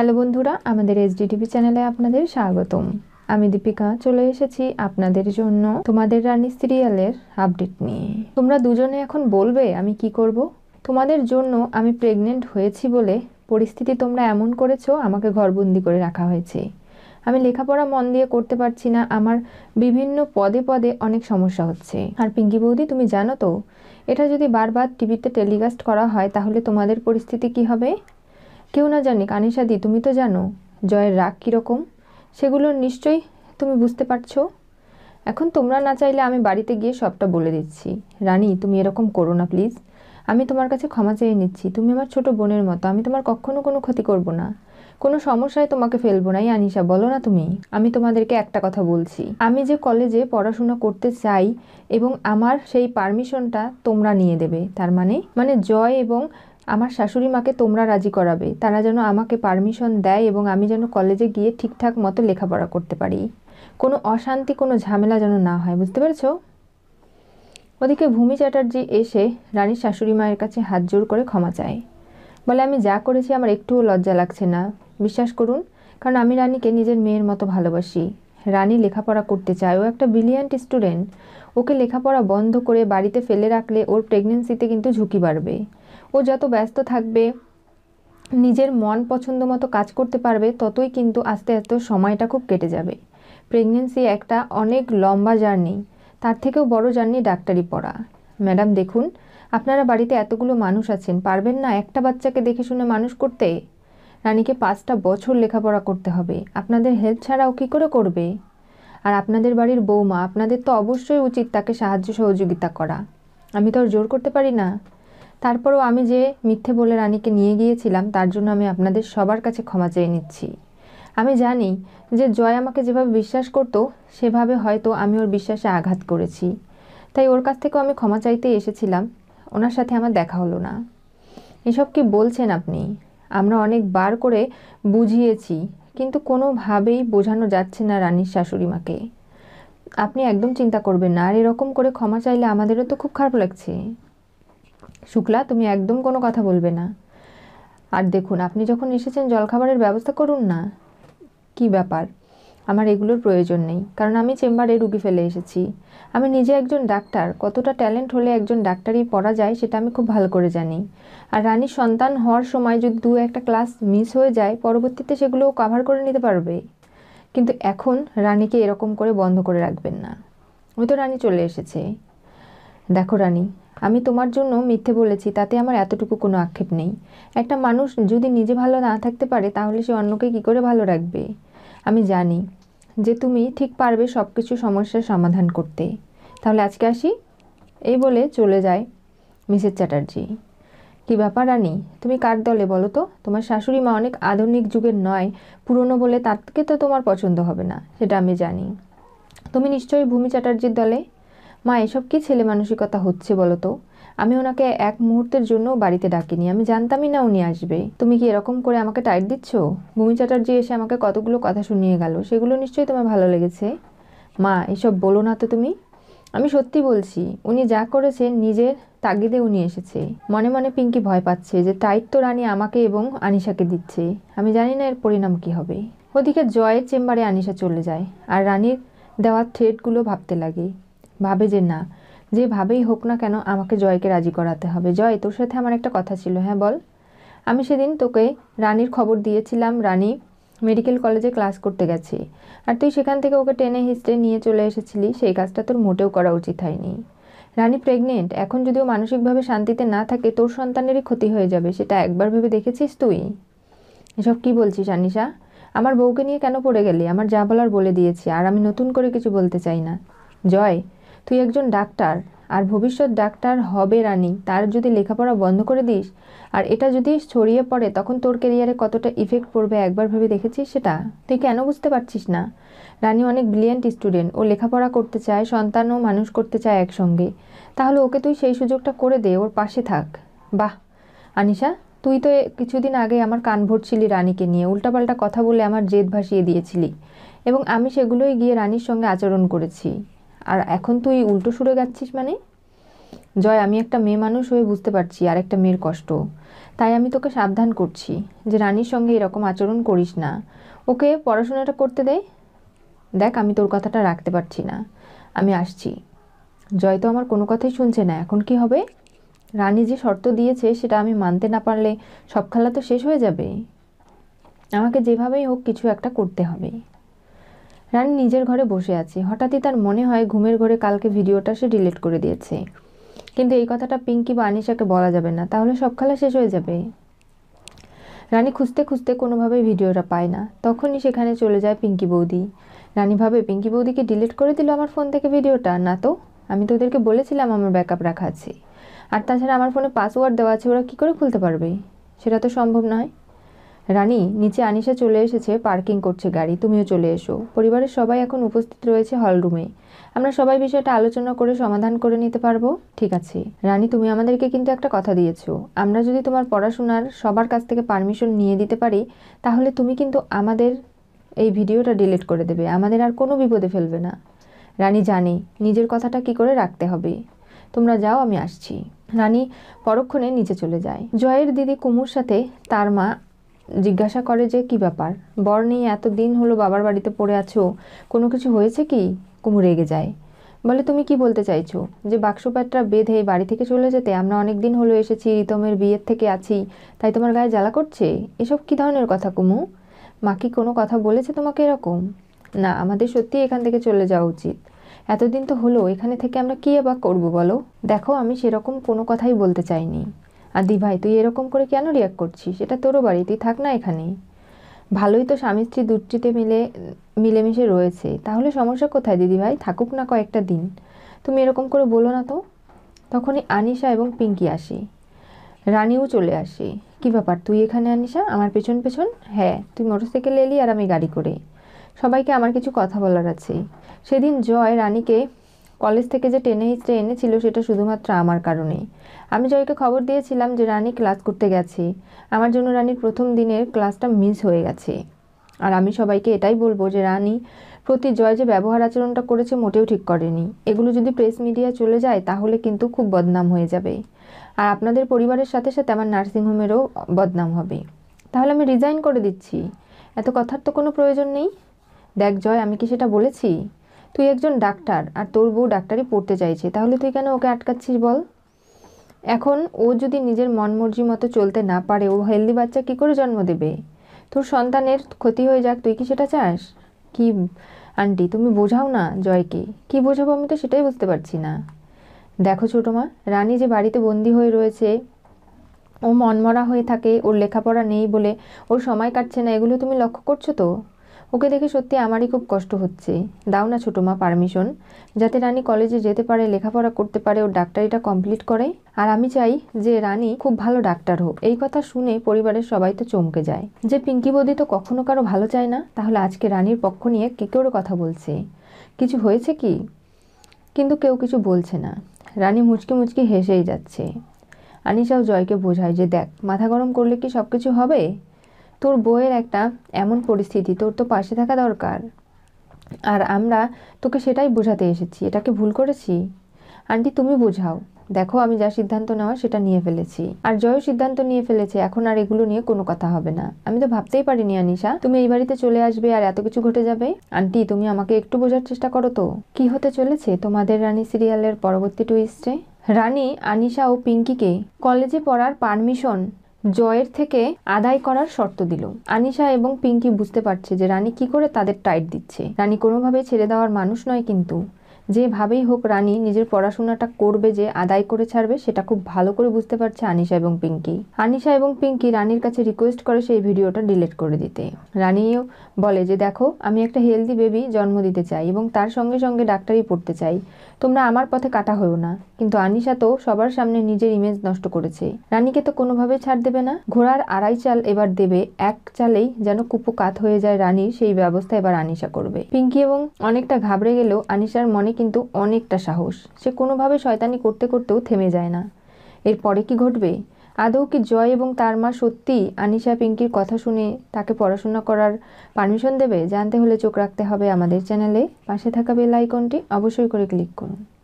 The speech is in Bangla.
হ্যালো বন্ধুরা আমাদের এস ডি চ্যানেলে আপনাদের স্বাগতম আমি দীপিকা চলে এসেছি আপনাদের জন্য তোমাদের রানী সিরিয়ালের আপডেট নিয়ে তোমরা দুজনে এখন বলবে আমি কি করব তোমাদের জন্য আমি প্রেগনেন্ট হয়েছি বলে পরিস্থিতি তোমরা এমন করেছো আমাকে ঘরবন্দি করে রাখা হয়েছে আমি লেখাপড়া মন দিয়ে করতে পারছি না আমার বিভিন্ন পদে পদে অনেক সমস্যা হচ্ছে আর পিঙ্কি বৌদি তুমি জানো তো এটা যদি বারবার টিভিতে টেলিকাস্ট করা হয় তাহলে তোমাদের পরিস্থিতি কি হবে কেউ না জানি কানিসাদি তুমি তো জানো জয়ের রাগ কীরকম সেগুলো নিশ্চয়ই তুমি বুঝতে পারছো এখন তোমরা না চাইলে আমি বাড়িতে গিয়ে সবটা বলে দিচ্ছি রানী তুমি এরকম করো না প্লিজ আমি তোমার কাছে ক্ষমা চেয়ে নিচ্ছি তুমি আমার ছোট বোনের মতো আমি তোমার কখনো কোনো ক্ষতি করব না কোনো সমস্যায় তোমাকে ফেলবো না আনিশা বলো না তুমি আমি তোমাদেরকে একটা কথা বলছি আমি যে কলেজে পড়াশোনা করতে চাই এবং আমার সেই পারমিশনটা তোমরা নিয়ে দেবে তার মানে মানে জয় এবং আমার শাশুড়ি মাকে তোমরা রাজি করাবে তারা যেন আমাকে পারমিশন দেয় এবং আমি যেন কলেজে গিয়ে ঠিকঠাক মতো লেখাপড়া করতে পারি কোনো অশান্তি কোনো ঝামেলা যেন না হয় বুঝতে পেরেছ ওদিকে ভূমি চ্যাটার্জি এসে রানীর শাশুড়ি মায়ের কাছে হাত জোর করে ক্ষমা চায় বলে আমি যা করেছি আমার একটুও লজ্জা লাগছে না বিশ্বাস করুন কারণ আমি রানীকে নিজের মেয়ের মতো ভালোবাসি রানী লেখাপড়া করতে চায় ও একটা ব্রিলিয়ান্ট স্টুডেন্ট ওকে লেখাপড়া বন্ধ করে বাড়িতে ফেলে রাখলে ওর প্রেগনেন্সিতে কিন্তু ঝুঁকি বাড়বে ও যত ব্যস্ত থাকবে নিজের মন পছন্দ মতো কাজ করতে পারবে ততই কিন্তু আস্তে আস্তে সময়টা খুব কেটে যাবে প্রেগনেন্সি একটা অনেক লম্বা জার্নি তার থেকেও বড় জার্নি ডাক্তারি পড়া ম্যাডাম দেখুন আপনারা বাড়িতে এতগুলো মানুষ আছেন পারবেন না একটা বাচ্চাকে দেখে শুনে মানুষ করতে রানীকে পাঁচটা বছর লেখাপড়া করতে হবে আপনাদের হেল্প ছাড়াও কী করে করবে আর আপনাদের বাড়ির বৌমা আপনাদের তো অবশ্যই উচিত তাকে সাহায্য সহযোগিতা করা আমি তো আর জোর করতে পারি না তারপরও আমি যে মিথ্যে বলে রানীকে নিয়ে গিয়েছিলাম তার জন্য আমি আপনাদের সবার কাছে ক্ষমা চেয়ে নিচ্ছি আমি জানি যে জয় আমাকে যেভাবে বিশ্বাস করত সেভাবে হয়তো আমি ওর বিশ্বাসে আঘাত করেছি তাই ওর কাছ থেকেও আমি ক্ষমা চাইতে এসেছিলাম ওনার সাথে আমার দেখা হলো না এসব কি বলছেন আপনি আমরা অনেক বার করে বুঝিয়েছি কিন্তু কোনোভাবেই বোঝানো যাচ্ছে না রানীর শাশুড়ি মাকে আপনি একদম চিন্তা করবেন না আর এরকম করে ক্ষমা চাইলে আমাদেরও তো খুব খারাপ লাগছে শুক্লা তুমি একদম কোনো কথা বলবে না আর দেখুন আপনি যখন এসেছেন জলখাবারের ব্যবস্থা করুন না কি ব্যাপার আমার এগুলোর প্রয়োজন নেই কারণ আমি চেম্বারে রুগী ফেলে এসেছি আমি নিজে একজন ডাক্তার কতটা ট্যালেন্ট হলে একজন ডাক্তারই পড়া যায় সেটা আমি খুব ভালো করে জানি আর রানীর সন্তান হওয়ার সময় যদি দু একটা ক্লাস মিস হয়ে যায় পরবর্তীতে সেগুলোও কাভার করে নিতে পারবে কিন্তু এখন রানীকে এরকম করে বন্ধ করে রাখবেন না ওই তো রানী চলে এসেছে দেখো রানী আমি তোমার জন্য মিথ্যে বলেছি তাতে আমার এতটুকু কোনো আক্ষেপ নেই একটা মানুষ যদি নিজে ভালো না থাকতে পারে তাহলে সে অন্যকে কি করে ভালো রাখবে আমি জানি যে তুমি ঠিক পারবে সব কিছু সমস্যার সমাধান করতে তাহলে আজকে আসি এই বলে চলে যায় মিসেস চ্যাটার্জি কি ব্যাপার রানী তুমি কার দলে বলো তো তোমার শাশুড়ি মা অনেক আধুনিক যুগের নয় পুরনো বলে তাকে তো তোমার পছন্দ হবে না সেটা আমি জানি তুমি নিশ্চয়ই ভূমি চ্যাটার্জির দলে মা এসব কি ছেলে মানসিকতা হচ্ছে বলো তো আমি ওনাকে এক মুহূর্তের জন্য বাড়িতে ডাকিনি আমি জানতামই না উনি আসবে তুমি কি এরকম করে আমাকে টাইট দিচ্ছ ভূমি চ্যাটার্জি এসে আমাকে কতগুলো কথা শুনিয়ে গেল সেগুলো নিশ্চয়ই তোমার ভালো লেগেছে মা এসব বলো না তো তুমি আমি সত্যি বলছি উনি যা করেছেন নিজের তাগিদে উনি এসেছে মনে মনে পিঙ্কি ভয় পাচ্ছে যে টাইট তো রানী আমাকে এবং আনিশাকে দিচ্ছে আমি জানি না এর পরিণাম কি হবে ওদিকে জয়ের চেম্বারে আনিশা চলে যায় আর রানীর দেওয়ার থ্রেটগুলো ভাবতে লাগে ভাবে যে না যেভাবেই হোক না কেন আমাকে জয়কে রাজি করাতে হবে জয় তোর সাথে আমার একটা কথা ছিল হ্যাঁ বল আমি সেদিন তোকে রানীর খবর দিয়েছিলাম রানী মেডিকেল কলেজে ক্লাস করতে গেছি আর তুই সেখান থেকে ওকে টেনে হিস্টে নিয়ে চলে এসেছিলি সেই কাজটা তোর মোটেও করা উচিত হয়নি রানী প্রেগনেন্ট এখন যদিও মানসিকভাবে শান্তিতে না থাকে তোর সন্তানেরই ক্ষতি হয়ে যাবে সেটা একবার ভেবে দেখেছিস তুই এসব কি বলছিস আনিশা আমার বউকে নিয়ে কেন পড়ে গেলি আমার যা বলার বলে দিয়েছি আর আমি নতুন করে কিছু বলতে চাই না জয় তুই একজন ডাক্তার আর ভবিষ্যৎ ডাক্তার হবে রানী তার যদি লেখাপড়া বন্ধ করে দিস আর এটা যদি ছড়িয়ে পড়ে তখন তোর কেরিয়ারে কতটা ইফেক্ট পড়বে একবার ভেবে দেখেছিস সেটা তুই কেন বুঝতে পারছিস না রানী অনেক ব্রিলিয়েন্ট স্টুডেন্ট ও লেখাপড়া করতে চায় সন্তানও মানুষ করতে চায় একসঙ্গে তাহলে ওকে তুই সেই সুযোগটা করে দে ওর পাশে থাক বাহ আনিশা তুই তো কিছুদিন আগে আমার কান ভরছিলি রানীকে নিয়ে উল্টাপাল্টা কথা বলে আমার জেদ ভাসিয়ে দিয়েছিলি এবং আমি সেগুলোই গিয়ে রানীর সঙ্গে আচরণ করেছি আর এখন তুই উল্টো সুরে গাচ্ছিস মানে জয় আমি একটা মেয়ে মানুষ হয়ে বুঝতে পারছি আর একটা মেয়ের কষ্ট তাই আমি তোকে সাবধান করছি যে রানীর সঙ্গে এরকম আচরণ করিস না ওকে পড়াশোনাটা করতে দে দেখ আমি তোর কথাটা রাখতে পারছি না আমি আসছি জয় তো আমার কোনো কথাই শুনছে না এখন কি হবে রানী যে শর্ত দিয়েছে সেটা আমি মানতে না পারলে সব খেলা তো শেষ হয়ে যাবে আমাকে যেভাবেই হোক কিছু একটা করতে হবে রানী নিজের ঘরে বসে আছে হঠাৎই তার মনে হয় ঘুমের ঘরে কালকে ভিডিওটা সে ডিলিট করে দিয়েছে কিন্তু এই কথাটা পিঙ্কি বা আনিশাকে বলা যাবে না তাহলে সব খেলা শেষ হয়ে যাবে রানী খুঁজতে খুঁজতে কোনোভাবেই ভিডিওটা পায় না তখনই সেখানে চলে যায় পিঙ্কি বৌদি রানী ভাবে পিঙ্কি বৌদিকে ডিলিট করে দিল আমার ফোন থেকে ভিডিওটা না তো আমি তো ওদেরকে বলেছিলাম আমার ব্যাকআপ রাখা আছে আর তাছাড়া আমার ফোনে পাসওয়ার্ড দেওয়া আছে ওরা কী করে খুলতে পারবে সেটা তো সম্ভব নয় রানী নিচে আনিসা চলে এসেছে পার্কিং করছে গাড়ি তুমিও চলে এসো পরিবারের সবাই এখন উপস্থিত রয়েছে হলরুমে আমরা সবাই বিষয়টা আলোচনা করে সমাধান করে নিতে পারবো ঠিক আছে রানী তুমি আমাদেরকে কিন্তু একটা কথা দিয়েছো আমরা যদি তোমার পড়াশোনার সবার কাছ থেকে পারমিশন নিয়ে দিতে পারি তাহলে তুমি কিন্তু আমাদের এই ভিডিওটা ডিলিট করে দেবে আমাদের আর কোনো বিপদে ফেলবে না রানী জানে নিজের কথাটা কি করে রাখতে হবে তোমরা যাও আমি আসছি রানী পরক্ষণে নিচে চলে যায় জয়ের দিদি কুমুর সাথে তার মা জিজ্ঞাসা করে যে কি ব্যাপার বর নিয়ে এত দিন হলো বাবার বাড়িতে পড়ে আছো কোনো কিছু হয়েছে কি কুমু রেগে যায় বলে তুমি কি বলতে চাইছো যে বাক্স প্যাটরা বেঁধে বাড়ি থেকে চলে যেতে আমরা অনেক দিন হলো এসেছি রিতমের বিয়ের থেকে আছি তাই তোমার গায়ে জ্বালা করছে এসব কি ধরনের কথা কুমু মা কি কোনো কথা বলেছে তোমাকে এরকম না আমাদের সত্যি এখান থেকে চলে যাওয়া উচিত এতদিন তো হলো এখানে থেকে আমরা কী আবার করবো বলো দেখো আমি সেরকম কোনো কথাই বলতে চাইনি আদি ভাই তুই এরকম করে কেন রিয়াক্ট করছিস এটা তোরও বাড়ি তুই থাক না এখানে ভালোই তো স্বামী স্ত্রী দুটিতে মিলে মিলেমিশে রয়েছে তাহলে সমস্যা কোথায় দিদি ভাই থাকুক না কয়েকটা দিন তুমি এরকম করে বলো না তো তখনই আনিশা এবং পিঙ্কি আসে রানিও চলে আসে কি ব্যাপার তুই এখানে আনিশা আমার পেছন পেছন হ্যাঁ তুই মোটরসাইকেল এলি আর আমি গাড়ি করে সবাইকে আমার কিছু কথা বলার আছে সেদিন জয় রানীকে কলেজ থেকে যে টেনে হিচড়ে এনেছিল সেটা শুধুমাত্র আমার কারণে আমি জয়কে খবর দিয়েছিলাম যে রানী ক্লাস করতে গেছে আমার জন্য রানীর প্রথম দিনের ক্লাসটা মিস হয়ে গেছে আর আমি সবাইকে এটাই বলবো যে রানী প্রতি জয় যে ব্যবহার আচরণটা করেছে মোটেও ঠিক করেনি এগুলো যদি প্রেস মিডিয়া চলে যায় তাহলে কিন্তু খুব বদনাম হয়ে যাবে আর আপনাদের পরিবারের সাথে সাথে আমার নার্সিংহোমেরও বদনাম হবে তাহলে আমি রিজাইন করে দিচ্ছি এত কথার তো কোনো প্রয়োজন নেই দেখ জয় আমি কি সেটা বলেছি তুই একজন ডাক্তার আর তোর বউ ডাক্তারি পড়তে চাইছে তাহলে তুই কেন ওকে আটকাচ্ছিস বল এখন ও যদি নিজের মনমর্জি মতো চলতে না পারে ও হেলদি বাচ্চা কী করে জন্ম দেবে তোর সন্তানের ক্ষতি হয়ে যাক তুই কি সেটা চাস কি আন্টি তুমি বোঝাও না জয়কে কি বোঝাবো আমি তো সেটাই বুঝতে পারছি না দেখো ছোটো মা রানী যে বাড়িতে বন্দি হয়ে রয়েছে ও মনমরা হয়ে থাকে ওর লেখাপড়া নেই বলে ওর সময় কাটছে না এগুলো তুমি লক্ষ্য করছো তো ওকে দেখে সত্যি আমারই খুব কষ্ট হচ্ছে দাও না ছোটো মা পারমিশন যাতে রানী কলেজে যেতে পারে লেখাপড়া করতে পারে ওর ডাক্তারিটা কমপ্লিট করে আর আমি চাই যে রানী খুব ভালো ডাক্তার হোক এই কথা শুনে পরিবারের সবাই তো চমকে যায় যে পিঙ্কি বদি তো কখনো কারো ভালো চায় না তাহলে আজকে রানীর পক্ষ নিয়ে কে কেউরও কথা বলছে কিছু হয়েছে কি কিন্তু কেউ কিছু বলছে না রানী মুচকি মুচকি হেসেই যাচ্ছে আনিশাও জয়কে বোঝায় যে দেখ মাথা গরম করলে কি সব কিছু হবে তোর বইয়ের একটা এমন পরিস্থিতি তোর তো পাশে থাকা দরকার আর আমরা তোকে সেটাই বোঝাতে এসেছি এটাকে ভুল করেছি আন্টি তুমি বোঝাও দেখো আমি যা সিদ্ধান্ত নেওয়া সেটা নিয়ে ফেলেছি আর জয় সিদ্ধান্ত নিয়ে ফেলেছে এখন আর এগুলো নিয়ে কোনো কথা হবে না আমি তো ভাবতেই পারিনি আনিশা তুমি এই বাড়িতে চলে আসবে আর এত কিছু ঘটে যাবে আন্টি তুমি আমাকে একটু বোঝার চেষ্টা করো তো কি হতে চলেছে তোমাদের রানী সিরিয়ালের পরবর্তী টুইস্টে রানী আনিশা ও পিঙ্কিকে কলেজে পড়ার পারমিশন জয়ের থেকে আদায় করার শর্ত দিল আনিশা এবং পিঙ্কি বুঝতে পারছে যে রানী কি করে তাদের টাইট দিচ্ছে রানী কোনোভাবে ছেড়ে দেওয়ার মানুষ নয় কিন্তু যেভাবেই হোক রানী নিজের পড়াশোনাটা করবে যে আদায় করে ছাড়বে সেটা খুব ভালো করে বুঝতে পারছে আনিশা এবং পিঙ্কি আনিশা এবং পিঙ্কি রানীর কাছে রিকোয়েস্ট করে সেই ভিডিওটা ডিলিট করে দিতে রানীও বলে যে দেখো আমি একটা হেলদি বেবি জন্ম দিতে চাই এবং তার সঙ্গে সঙ্গে ডাক্তারই পড়তে চাই তোমরা আমার পথে কাটা হয়েও না কিন্তু আনিশা তো সবার সামনে নিজের ইমেজ নষ্ট করেছে রানীকে তো কোনোভাবে ছাড় দেবে না ঘোড়ার আড়াই চাল এবার দেবে এক চালেই যেন কুপো কাত হয়ে যায় রানীর সেই ব্যবস্থা এবার আনিশা করবে পিঙ্কি এবং অনেকটা ঘাবড়ে গেলেও আনিশার মনে কিন্তু অনেকটা সাহস সে কোনোভাবে শয়তানি করতে করতেও থেমে যায় না এরপরে কি ঘটবে আদৌ কি জয় এবং তার মা সত্যি আনিশা পিঙ্কির কথা শুনে তাকে পড়াশোনা করার পারমিশন দেবে জানতে হলে চোখ রাখতে হবে আমাদের চ্যানেলে পাশে থাকা বেল আইকনটি অবশ্যই করে ক্লিক করুন